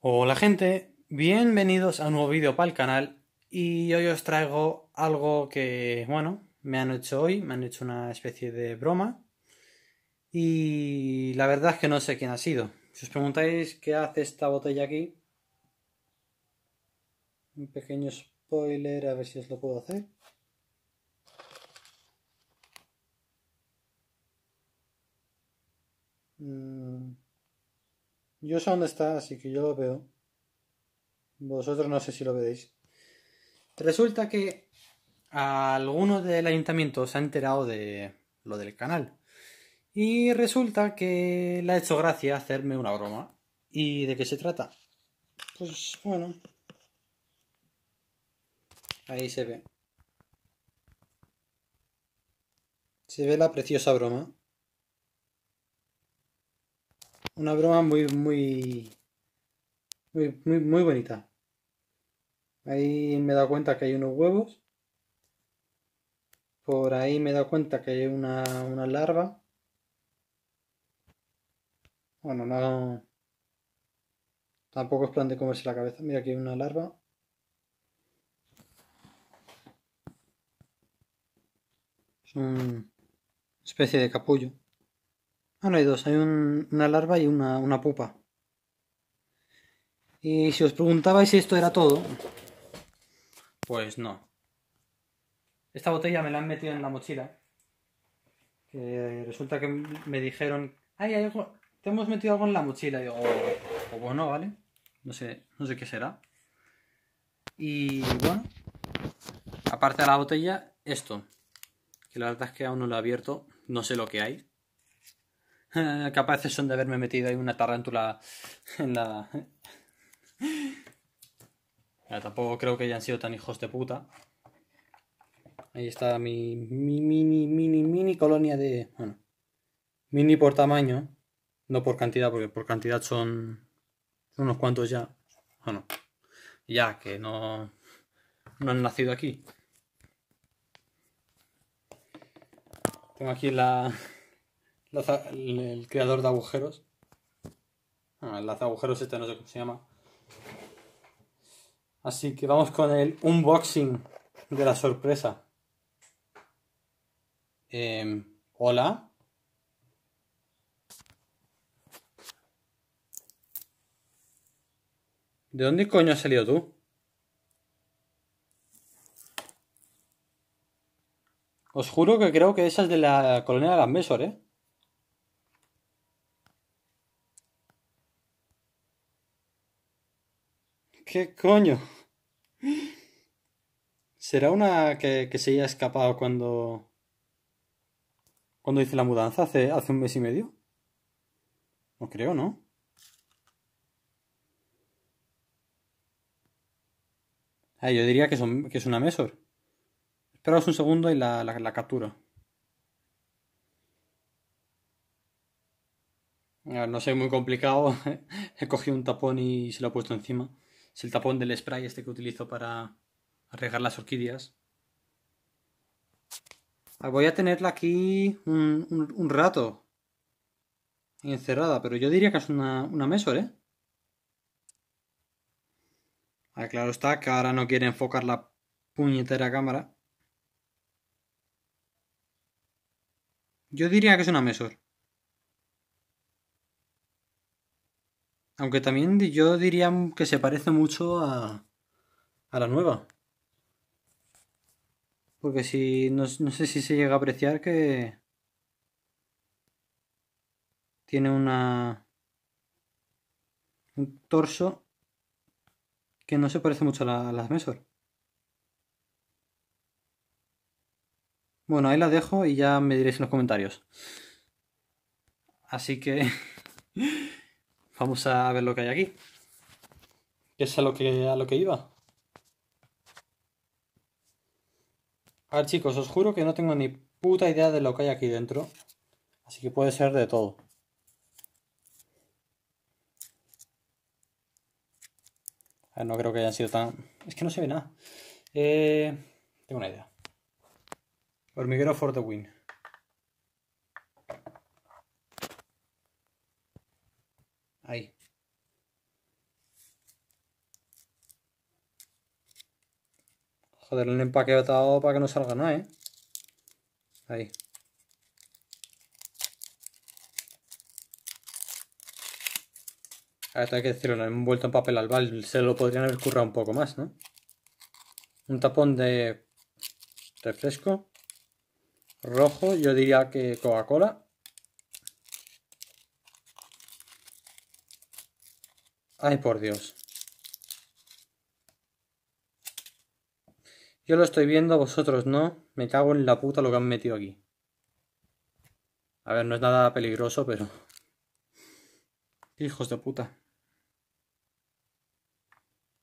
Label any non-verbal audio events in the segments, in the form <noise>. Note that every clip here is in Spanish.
Hola gente, bienvenidos a un nuevo vídeo para el canal y hoy os traigo algo que, bueno, me han hecho hoy, me han hecho una especie de broma y la verdad es que no sé quién ha sido. Si os preguntáis qué hace esta botella aquí, un pequeño spoiler a ver si os lo puedo hacer. Mm. Yo sé dónde está, así que yo lo veo. Vosotros no sé si lo veis. Resulta que alguno del ayuntamiento se ha enterado de lo del canal. Y resulta que le ha hecho gracia hacerme una broma. ¿Y de qué se trata? Pues bueno. Ahí se ve. Se ve la preciosa broma. Una broma muy, muy, muy, muy, bonita. Ahí me he dado cuenta que hay unos huevos. Por ahí me he dado cuenta que hay una, una larva. Bueno, no... Tampoco es plan de comerse la cabeza. Mira, aquí hay una larva. Es una especie de capullo. Ah, no hay dos, hay una larva y una, pupa. Y si os preguntabais si esto era todo, pues no. Esta botella me la han metido en la mochila. resulta que me dijeron, ay, hay algo, te hemos metido algo en la mochila. Yo, o, oh, bueno, pues ¿vale? No sé, no sé qué será. Y bueno, aparte de la botella, esto. Que la verdad es que aún no lo he abierto, no sé lo que hay. <laughs> capaces son de haberme metido ahí una tarántula en la... <laughs> tampoco creo que hayan sido tan hijos de puta. Ahí está mi, mi mini, mini, mini colonia de... Bueno, mini por tamaño, no por cantidad, porque por cantidad son, unos cuantos ya. Bueno, ya que no, no han nacido aquí. Tengo aquí la, el, creador de agujeros. Ah, el de agujeros este no sé cómo se llama. Así que vamos con el unboxing de la sorpresa. Em, hola. ¿De dónde coño has salido tú? Os juro que creo que esa es de la colonia de las Mesor, ¿eh? ¿Qué coño? ¿Será una que, se haya escapado cuando. cuando hice la mudanza hace, hace un mes y medio? No creo, ¿no? Ah, yo diría que, es una mesor. Esperaos un segundo y la, la, la captura. No sé, muy complicado. <laughs> He cogido un tapón y se lo he puesto encima es el tapón del spray este que utilizo para regar las orquídeas. Ah, voy a tenerla aquí un, rato encerrada, pero yo diría que es una, una mesor, ¿eh? Ah, claro está que ahora no quiere enfocar la puñetera cámara. Yo diría que es una mesor. Aunque también yo diría que se parece mucho a, la nueva. Porque si no, sé si se llega a apreciar que tiene una un torso que no se parece mucho a, la, las Mesor. Bueno, ahí la dejo y ya me diréis en los comentarios. Así que <laughs> Vamos a ver lo que hay aquí. ¿Qué es a lo que, lo que iba. A ver chicos, os juro que no tengo ni puta idea de lo que hay aquí dentro. Así que puede ser de todo. A ver, no creo que haya sido tan... Es que no se ve nada. Eh, tengo una idea. Hormiguero for the win. Ahí. Joder, lo empaquetado para que no salga nada, ¿eh? Ahí. Ahora hay que decirlo, lo han envuelto en papel albal. Se lo podrían haber currado un poco más, ¿no? Un tapón de refresco rojo, yo diría que Coca-Cola. Ay, por Dios. Yo lo estoy viendo, vosotros no. Me cago en la puta lo que han metido aquí. A ver, no es nada peligroso, pero... Hijos de puta.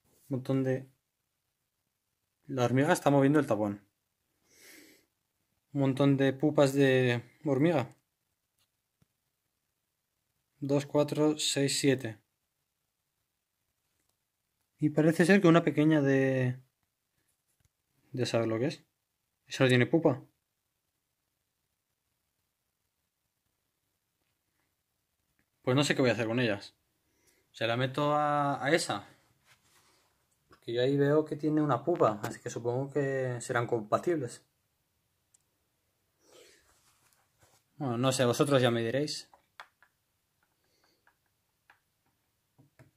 Un montón de... La hormiga está moviendo el tapón. Un montón de pupas de hormiga. Dos, 4, 6, siete... Y parece ser que una pequeña de... Ya sabes lo que es. Esa tiene pupa. Pues no sé qué voy a hacer con ellas. Se la meto a, a esa. Porque yo ahí veo que tiene una pupa. Así que supongo que serán compatibles. Bueno, no sé, vosotros ya me diréis.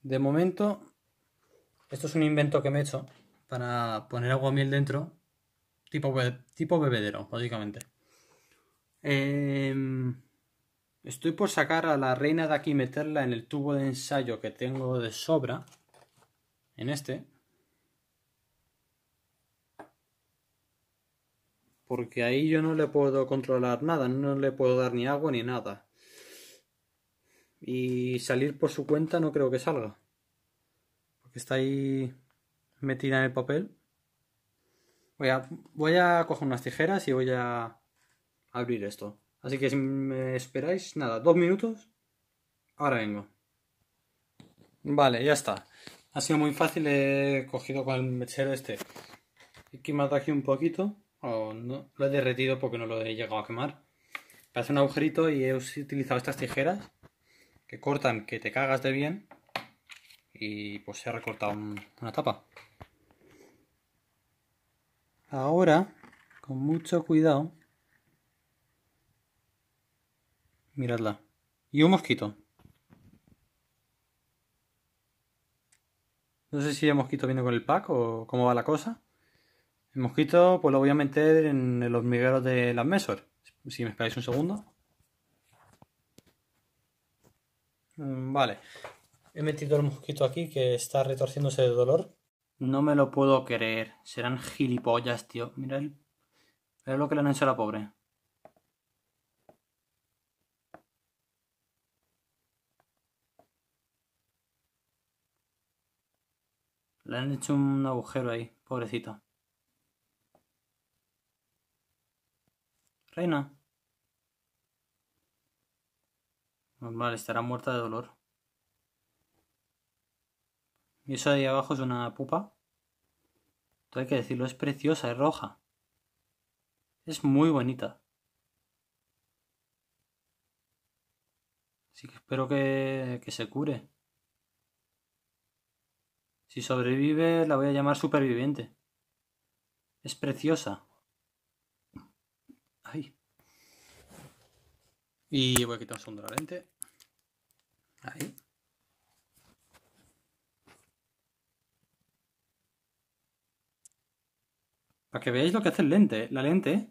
De momento esto es un invento que me he hecho para poner agua miel dentro, tipo, tipo bebedero, básicamente. Em, estoy por sacar a la reina de aquí y meterla en el tubo de ensayo que tengo de sobra, en este. Porque ahí yo no le puedo controlar nada, no le puedo dar ni agua ni nada. Y salir por su cuenta no creo que salga que está ahí metida en el papel. Voy a, a coger unas tijeras y voy a abrir esto. Así que si me esperáis, nada, dos minutos, ahora vengo. Vale, ya está. Ha sido muy fácil, he cogido con el mechero este. He quemado aquí un poquito, o no, lo he derretido porque no lo he llegado a quemar. paso un agujerito y he utilizado estas tijeras que cortan que te cagas de bien y pues se ha recortado una tapa. Ahora, con mucho cuidado, miradla. Y un mosquito. No sé si el mosquito viene con el pack o cómo va la cosa. El mosquito pues lo voy a meter en el hormiguero de las mesor. Si me esperáis un segundo. Mm, vale, He metido el mosquito aquí que está retorciéndose de dolor. No me lo puedo creer. Serán gilipollas, tío. Mira, el... lo que le han hecho a la pobre. Le han hecho un agujero ahí, pobrecita. Reina. Normal, estará muerta de dolor. Y eso de ahí abajo es una pupa. Todo hay que decirlo, es preciosa, es roja. Es muy bonita. Así que espero que, se cure. Si sobrevive, la voy a llamar superviviente. Es preciosa. Ay. Y voy a quitar un segundo la lente. Ahí. que veáis lo que hace el lente, ¿eh? la lente. ¿eh?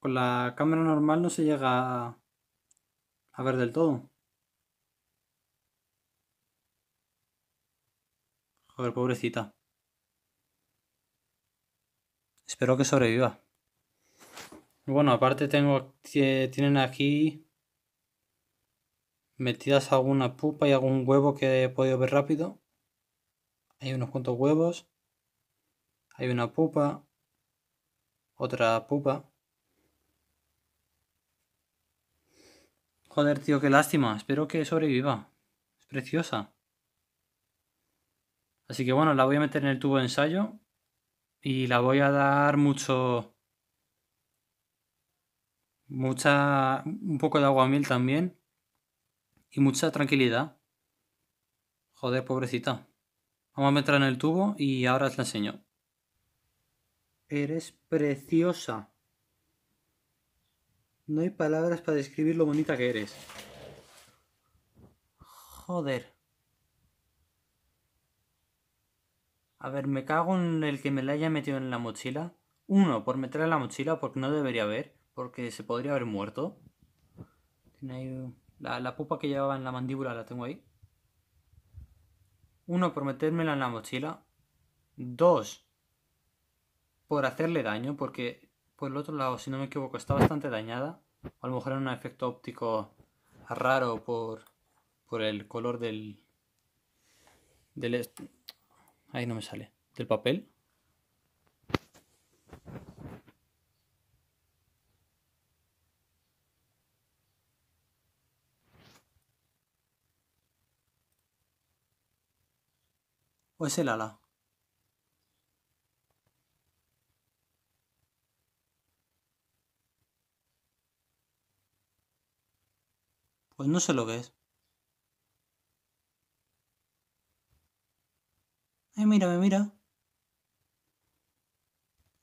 Con la cámara normal no se llega a, ver del todo. Joder, pobrecita. Espero que sobreviva. Bueno, aparte tengo tienen aquí metidas alguna pupa y algún huevo que he podido ver rápido. Hay unos cuantos huevos. Hay una pupa. Otra pupa. Joder, tío, qué lástima. Espero que sobreviva. Es preciosa. Así que bueno, la voy a meter en el tubo de ensayo. Y la voy a dar mucho... Mucha... Un poco de agua miel también y mucha tranquilidad. Joder, pobrecita. Vamos a meterla en el tubo y ahora os la enseño. Eres preciosa. No hay palabras para describir lo bonita que eres. Joder. A ver, me cago en el que me la haya metido en la mochila. Uno, por meterla en la mochila, porque no debería haber, porque se podría haber muerto. Tiene ahí la, pupa que llevaba en la mandíbula la tengo ahí. Uno, por metérmela en la mochila. Dos, por hacerle daño, porque por el otro lado, si no me equivoco, está bastante dañada. A lo mejor era un efecto óptico raro por, por el color del, del... Ahí no me sale. Del papel. ¿O es el ala? Pues no sé lo que es. Ay, mírame, mira.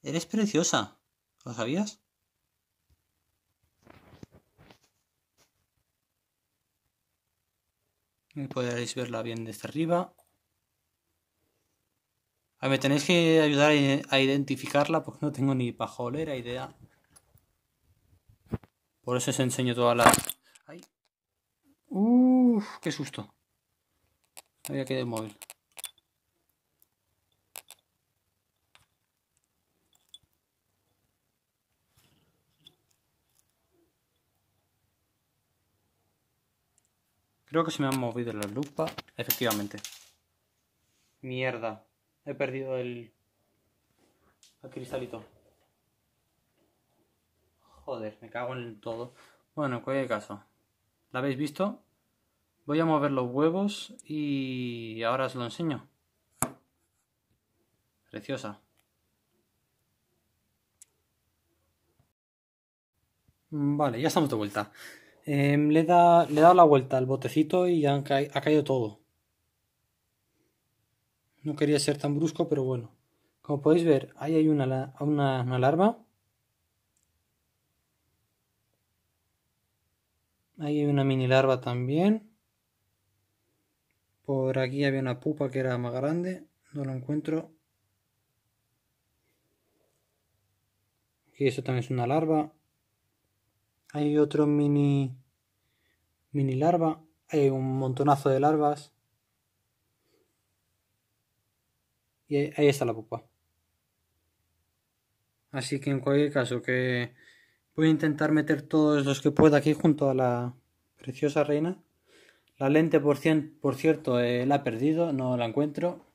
Eres preciosa. ¿Lo sabías? Y podréis verla bien desde arriba a ver, tenéis que ayudar a identificarla porque no tengo ni pajolera idea. Por eso os enseño toda la... ¡Ay! ¡Uf! ¡Qué susto! Había quedado el móvil. Creo que se me han movido la lupa. Efectivamente. Mierda. He perdido el... cristalito. Joder, me cago en todo. Bueno, en cualquier caso. ¿La habéis visto? Voy a mover los huevos y ahora os lo enseño. Preciosa. Vale, ya estamos de vuelta. Em, le, he da, le dado la vuelta al botecito y ya ha caído todo. No quería ser tan brusco, pero bueno. Como podéis ver, ahí hay una, una, larva. Ahí hay una mini larva también. Por aquí había una pupa que era más grande. No lo encuentro. Y eso también es una larva. Hay otro mini mini larva. Hay un montonazo de larvas. Y ahí está la pupa. Así que en cualquier caso que voy a intentar meter todos los que pueda aquí junto a la preciosa reina. La lente, por, cierto, eh, la he perdido, no la encuentro.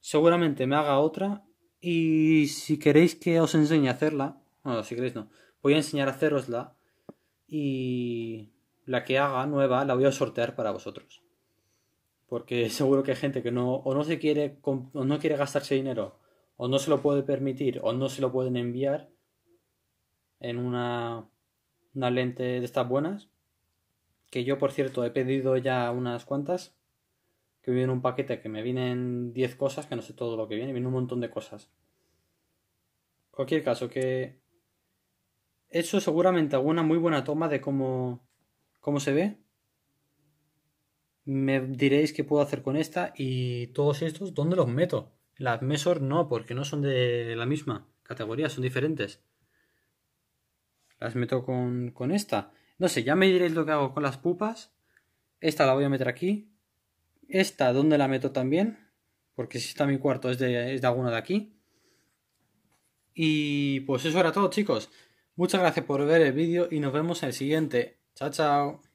Seguramente me haga otra. Y si queréis que os enseñe a hacerla, bueno, si queréis no, voy a enseñar a hacerosla. Y la que haga nueva la voy a sortear para vosotros porque <laughs> seguro que hay gente que no o no se quiere no quiere gastarse dinero o no se lo puede permitir o no se lo pueden enviar en una, una lente de estas buenas que yo por cierto he pedido ya unas cuantas que viene un paquete que me vienen 10 cosas que no sé todo lo que viene viene un montón de cosas cualquier caso que eso seguramente alguna muy buena toma de cómo cómo se ve me diréis qué puedo hacer con esta y todos estos, ¿dónde los meto? Las Mesor no, porque no son de la misma categoría, son diferentes. Las meto con, esta. No sé, ya me diréis lo que hago con las pupas. Esta la voy a meter aquí. Esta, ¿dónde la meto también? Porque si está mi cuarto es de, es de alguna de aquí. Y pues eso era todo, chicos. Muchas gracias por ver el vídeo y nos vemos en el siguiente. Chao, chao.